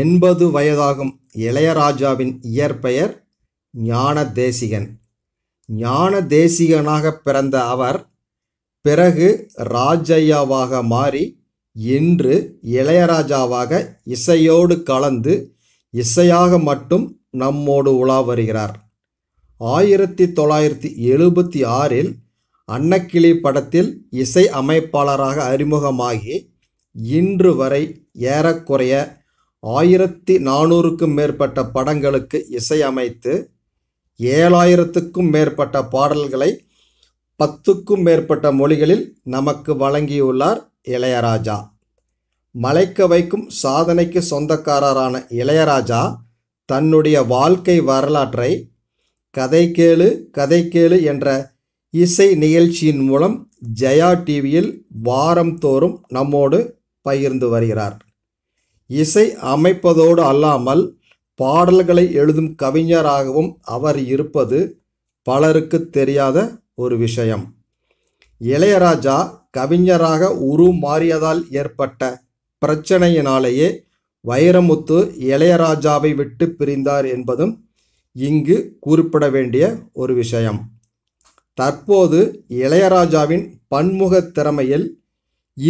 எண்பது வயதாகும் இளையராஜாவின் இயற்பெயர் ஞான தேசிகன் ஞான தேசிகனாக பிறந்த அவர் பிறகு ராஜையாவாக மாறி இன்று இளையராஜாவாக இசையோடு கலந்து இசையாக மட்டும் நம்மோடு உலா வருகிறார் ஆயிரத்தி தொள்ளாயிரத்தி எழுபத்தி ஆறில் அன்னக்கிளி படத்தில் இசை அமைப்பாளராக அறிமுகமாகி இன்று வரை ஏறக்குறைய ஆயிரத்தி நானூறுக்கும் மேற்பட்ட படங்களுக்கு இசையமைத்து ஏழாயிரத்துக்கும் மேற்பட்ட பாடல்களை பத்துக்கும் மேற்பட்ட மொழிகளில் நமக்கு வழங்கியுள்ளார் இளையராஜா மலைக்க வைக்கும் சாதனைக்கு சொந்தக்காரரான இளையராஜா தன்னுடைய வாழ்க்கை வரலாற்றை கதை கேளு கதை கேளு என்ற இசை நிகழ்ச்சியின் மூலம் ஜெயா டிவியில் வாரம்தோறும் நம்மோடு பகிர்ந்து வருகிறார் இசை அமைப்பதோடு அல்லாமல் பாடல்களை எழுதும் கவிஞராகவும் அவர் இருப்பது பலருக்கு தெரியாத ஒரு விஷயம் இளையராஜா கவிஞராக உருமாறியதால் ஏற்பட்ட பிரச்சனையினாலேயே வைரமுத்து இளையராஜாவை விட்டு பிரிந்தார் என்பதும் இங்கு குறிப்பிட வேண்டிய ஒரு விஷயம் தற்போது இளையராஜாவின் பன்முக திறமையில்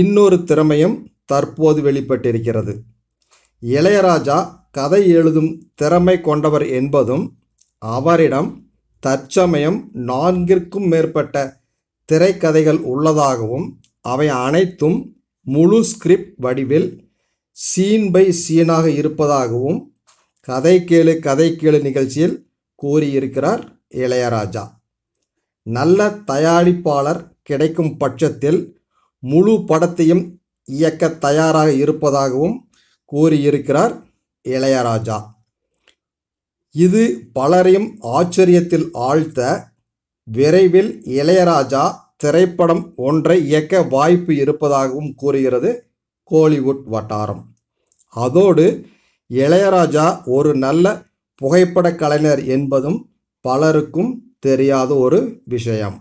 இன்னொரு திறமையும் தற்போது வெளிப்பட்டிருக்கிறது இளையராஜா கதை எழுதும் திறமை கொண்டவர் என்பதும் அவரிடம் தற்சமயம் நான்கிற்கும் மேற்பட்ட திரைக்கதைகள் உள்ளதாகவும் அவை அனைத்தும் முழு ஸ்கிரிப்ட் வடிவில் சீன் பை சீனாக இருப்பதாகவும் கதை கேளு கதை கேளு நிகழ்ச்சியில் கூறியிருக்கிறார் இளையராஜா நல்ல தயாரிப்பாளர் கிடைக்கும் பட்சத்தில் முழு படத்தையும் இயக்க தயாராக இருப்பதாகவும் கூறியிருக்கிறார் இளையராஜா இது பலரையும் ஆச்சரியத்தில் ஆழ்த்த விரைவில் இளையராஜா திரைப்படம் ஒன்றை இயக்க வாய்ப்பு இருப்பதாகவும் கூறுகிறது கோலிவுட் வட்டாரம் அதோடு இளையராஜா ஒரு நல்ல புகைப்பட கலைஞர் என்பதும் பலருக்கும் தெரியாத ஒரு விஷயம்